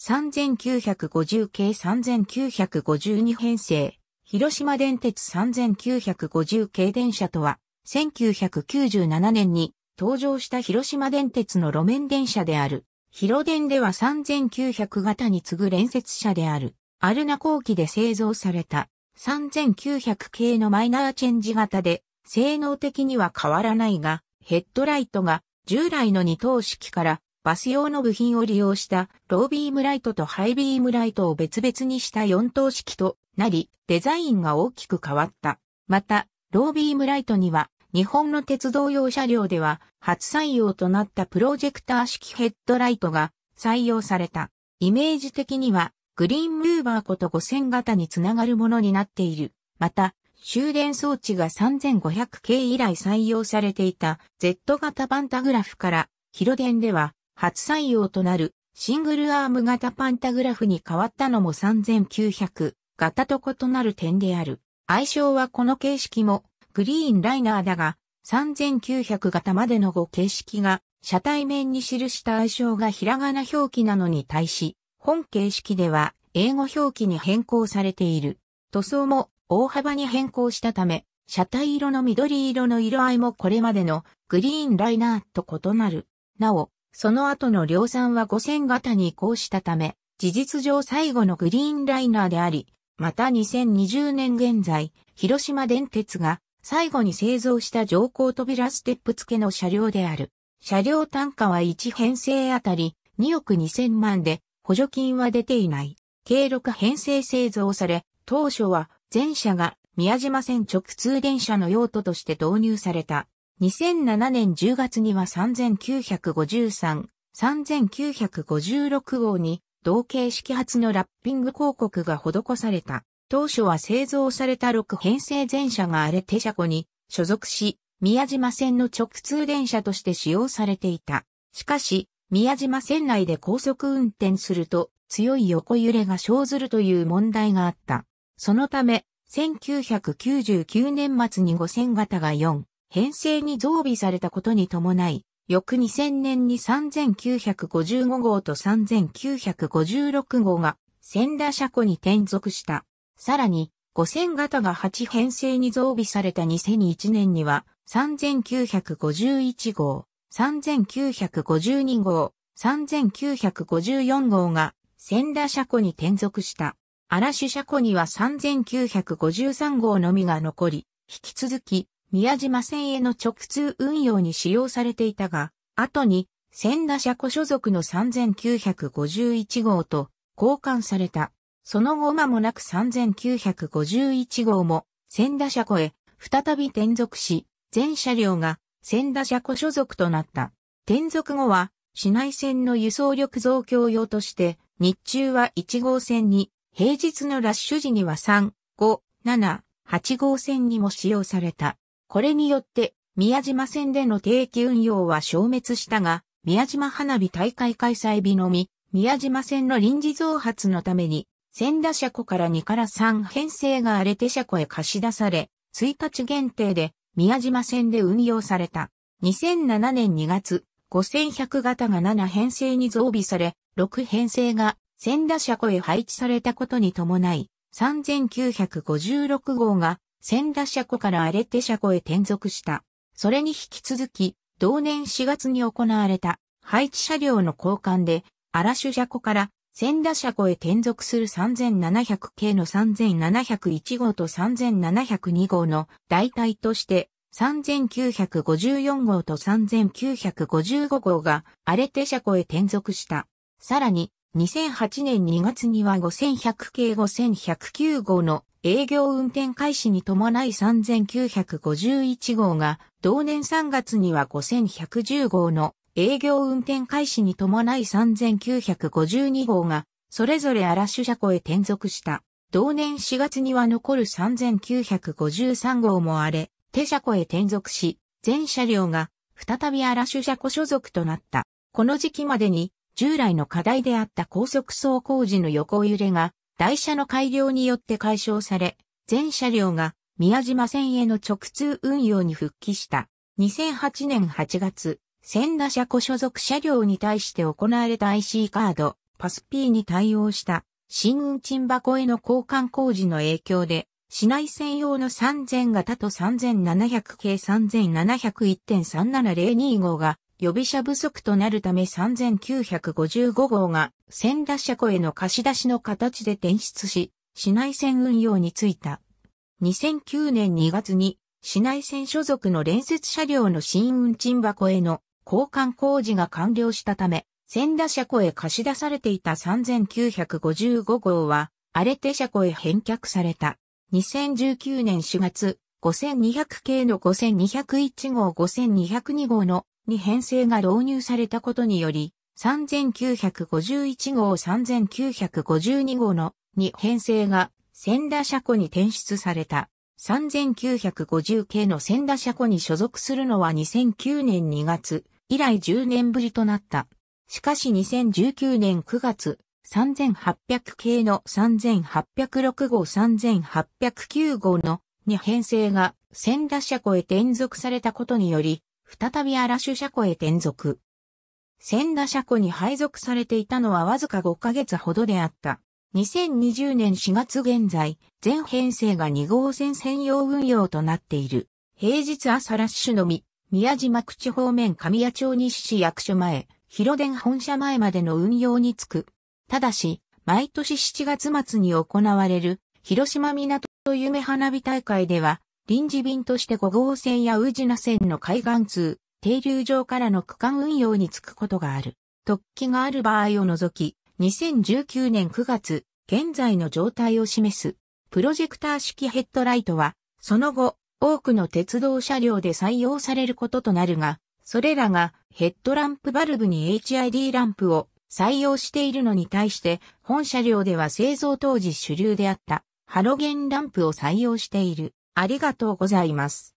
3950系3952編成、広島電鉄3950系電車とは、1997年に登場した広島電鉄の路面電車である。広電では3900型に次ぐ連接車である。アルナ後期で製造された3900系のマイナーチェンジ型で、性能的には変わらないが、ヘッドライトが従来の二等式からバス用の部品を利用したロービームライトとハイビームライトを別々にした4等式となり、デザインが大きく変わった。また、ロービームライトには、日本の鉄道用車両では初採用となったプロジェクター式ヘッドライトが採用された。イメージ的には、グリーンムーバーこと5000型につながるものになっている。また、終電装置が 3500K 以来採用されていた Z 型パンタグラフから、広電では初採用となるシングルアーム型パンタグラフに変わったのも3900型と異なる点である。愛称はこの形式もグリーンライナーだが3900型までの5形式が車体面に記した愛称がひらがな表記なのに対し本形式では英語表記に変更されている。塗装も大幅に変更したため、車体色の緑色の色合いもこれまでのグリーンライナーと異なる。なお、その後の量産は5000型に移行したため、事実上最後のグリーンライナーであり、また2020年現在、広島電鉄が最後に製造した乗降扉ステップ付けの車両である。車両単価は1編成あたり2億2000万で補助金は出ていない。計6編成製造され、当初は全車が宮島線直通電車の用途として導入された。2007年10月には3953、3956号に同型式発のラッピング広告が施された。当初は製造された6編成全車が荒れて車庫に所属し、宮島線の直通電車として使用されていた。しかし、宮島線内で高速運転すると強い横揺れが生ずるという問題があった。そのため、1999年末に5000型が4、編成に増備されたことに伴い、翌2000年に3955号と3956号が千田車庫に転属した。さらに、5000型が8編成に増備された2001年には、3951号、3952号、3954号が千田車庫に転属した。嵐車庫には3953号のみが残り、引き続き宮島線への直通運用に使用されていたが、後に千田車庫所属の3951号と交換された。その後間もなく3951号も千田車庫へ再び転属し、全車両が千田車庫所属となった。転属後は市内線の輸送力増強用として、日中は1号線に、平日のラッシュ時には3、5、7、8号線にも使用された。これによって、宮島線での定期運用は消滅したが、宮島花火大会開催日のみ、宮島線の臨時増発のために、千田車庫から2から3編成が荒れて車庫へ貸し出され、1日限定で宮島線で運用された。2007年2月、5100型が7編成に増備され、6編成が千田車庫へ配置されたことに伴い、3956号が千田車庫から荒れて車庫へ転属した。それに引き続き、同年4月に行われた配置車両の交換で、荒種車庫から千田車庫へ転属する3700系の3701号と3702号の代替として、3954号と3955号が荒れて車庫へ転属した。さらに、2008年2月には5100系5109号の営業運転開始に伴い3951号が、同年3月には5110号の営業運転開始に伴い3952号が、それぞれアラッシュ車庫へ転属した。同年4月には残る3953号も荒れ、手車庫へ転属し、全車両が再び荒種車庫所属となった。この時期までに従来の課題であった高速走行時の横揺れが台車の改良によって解消され、全車両が宮島線への直通運用に復帰した。2008年8月、千田車庫所属車両に対して行われた IC カード、パス P に対応した新運賃箱への交換工事の影響で、市内専用の3000型と3700系3701.37025が予備車不足となるため3955号が千田車庫への貸し出しの形で転出し、市内線運用についた。2009年2月に市内線所属の連接車両の新運賃箱への交換工事が完了したため、千田車庫へ貸し出されていた3955号は、荒れて車庫へ返却された。2019年4月、5200系の5201号5202号のに編成が導入されたことにより、3951号3952号の2編成が千田車庫に転出された。3950系の千田車庫に所属するのは2009年2月以来10年ぶりとなった。しかし2019年9月、3800系の3806号3809号の2編成が千田車庫へ転属されたことにより、再び荒車庫へ転属。千田車庫に配属されていたのはわずか5ヶ月ほどであった。2020年4月現在、全編成が2号線専用運用となっている。平日朝ラッシュのみ、宮島口方面神谷町西市役所前、広電本社前までの運用につく。ただし、毎年7月末に行われる、広島港夢花火大会では、臨時便として5号線や宇品線の海岸通、停留場からの区間運用に就くことがある。突起がある場合を除き、2019年9月、現在の状態を示す。プロジェクター式ヘッドライトは、その後、多くの鉄道車両で採用されることとなるが、それらがヘッドランプバルブに HID ランプを採用しているのに対して、本車両では製造当時主流であったハロゲンランプを採用している。ありがとうございます。